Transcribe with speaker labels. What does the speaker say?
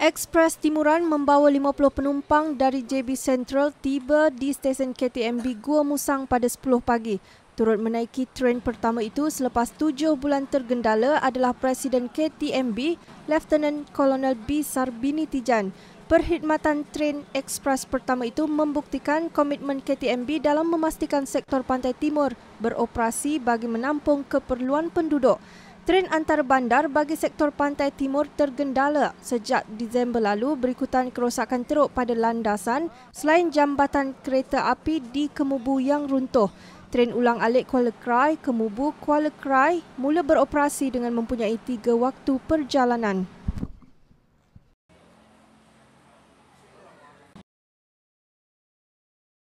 Speaker 1: Ekspres Timuran membawa 50 penumpang dari JB Central tiba di stesen KTMB Gua Musang pada 10 pagi. Turut menaiki tren pertama itu selepas 7 bulan tergendala adalah Presiden KTMB, Lieutenant Colonel B. Sarbini Tijan. Perkhidmatan tren ekspres pertama itu membuktikan komitmen KTMB dalam memastikan sektor pantai timur beroperasi bagi menampung keperluan penduduk. Tren antar bandar bagi sektor pantai timur tergendala sejak Disember lalu berikutan kerosakan teruk pada landasan selain jambatan kereta api di Kemubu yang runtuh. Tren ulang alik Kuala Krai, Kemubu, Kuala Krai mula beroperasi dengan mempunyai tiga waktu perjalanan.